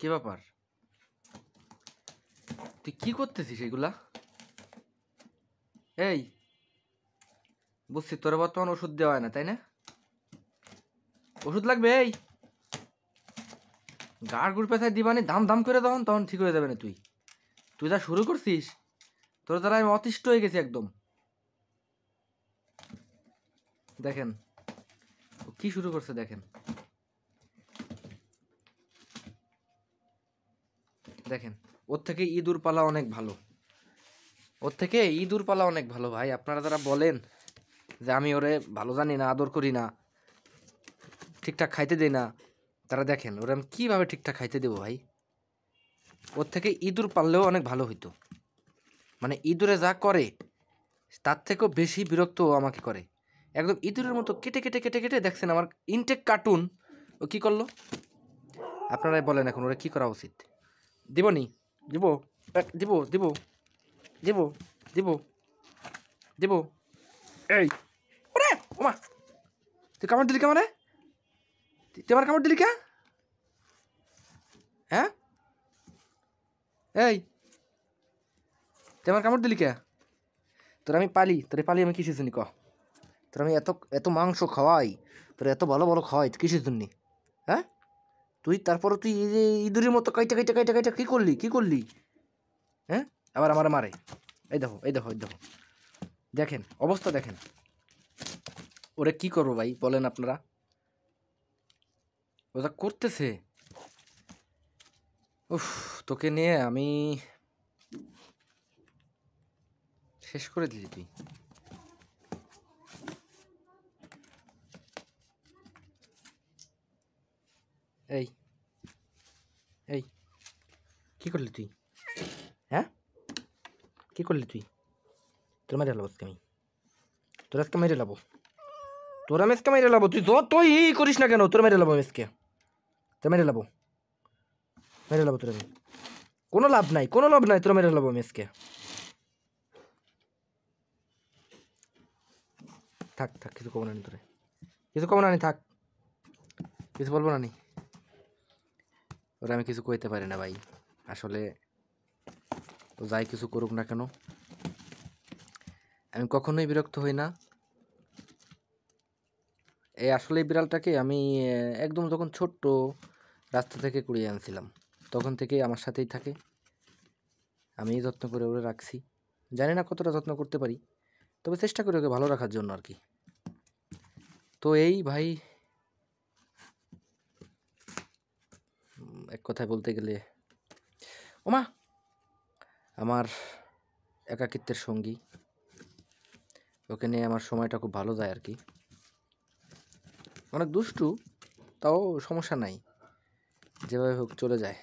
কি ব্যাপার তুই কি করতেছিস এগুলা এই বুঝছি তোর বর্তমান ওষুধ দেওয়া হয় না তাই না ওষুধ লাগবে এই গাড় গুড় পেথায় দিবানি দাম দাম করে তখন তখন ঠিক হয়ে যাবে না তুই তুই যা শুরু করছিস তোর দ্বারা আমি অতিষ্ঠ হয়ে গেছি একদম দেখেন ও কী শুরু করছে দেখেন দেখেন ওর থেকে ইঁদুর পালা অনেক ভালো ওর থেকে ইঁদুর পালা অনেক ভালো ভাই আপনারা যারা বলেন যে আমি ওরে ভালো জানি না আদর করি না ঠিকঠাক খাইতে দিই না তারা দেখেন ওরে আমি কীভাবে ঠিকঠাক খাইতে দেবো ভাই ওর থেকে ইঁদুর পাললেও অনেক ভালো হইতো মানে ইঁদুরে যা করে তার থেকেও বেশি বিরক্ত আমাকে করে একদম ইঁদুরের মতো কেটে কেটে কেটে কেটে দেখছেন আমার ইনটেক কার্টুন ও কী করলো আপনারাই বলেন এখন ওরা কী করা উচিত দিব নি দিব দিব দিব দিব দিব দিব এই ওরে ওমা তুই কামড় দিলি কামড়ে তুই আমার কামড় দিলি কে হ্যাঁ এই তুই আমার কামড় দিলি কে তোর আমি পালি তোরে পালি আমি কিসের জন্য ক তোর আমি এত এত মাংস খাওয়াই তোর এত ভালো ভালো খাওয়াই কিসের জন্য হ্যাঁ তুই তারপরে তুই এই যে ইঁদুরের মতো কাইটা কাইটা কাইটা কাইটা কী করলি কী করলি হ্যাঁ আবার আমার মারে এই দেখো এই দেখো এই দেখো দেখেন অবস্থা দেখেন ওরা কি করবো ভাই বলেন আপনারা ওরা করতেছে উফ তোকে নিয়ে আমি শেষ করে দিলি তুই এই এই কি করলি তুই হ্যাঁ কি করলি তুই তোর মেরে লাভ আজকে আমি তোর আজকে মেরে লাভ তোর আমি আজকে মেরে লাভ তুই তুই করিস না কেন তোর মেরে লাভ আমি আজকে তোর মেরে লাভ মেরে লাভ তোর আমি কোনো লাভ নাই কোনো লাভ নাই তোর মেরে লাভ আমি আজকে থাক থাক কিছু কমন আনি তোরে কিছু কমন আনি থাক কিছু বলবো না নি ওরা আমি কিছু কইতে পারি না ভাই আসলে ও যাই কিছু করুক না কেন আমি কখনোই বিরক্ত হই না এই আসলে এই বিড়ালটাকে আমি একদম যখন ছোট্ট রাস্তা থেকে কুড়িয়ে আনছিলাম তখন থেকে আমার সাথেই থাকে আমি যত্ন করে ওরে রাখছি জানি না কতটা যত্ন করতে পারি তবে চেষ্টা করি ওকে ভালো রাখার জন্য আর কি তো এই ভাই এক কথায় বলতে গেলে ওমা আমার একাকিত্বের সঙ্গী ওকে নিয়ে আমার সময়টা খুব ভালো যায় আর কি অনেক মানে দুষ্টু তাও সমস্যা নাই যেভাবে হোক চলে যায়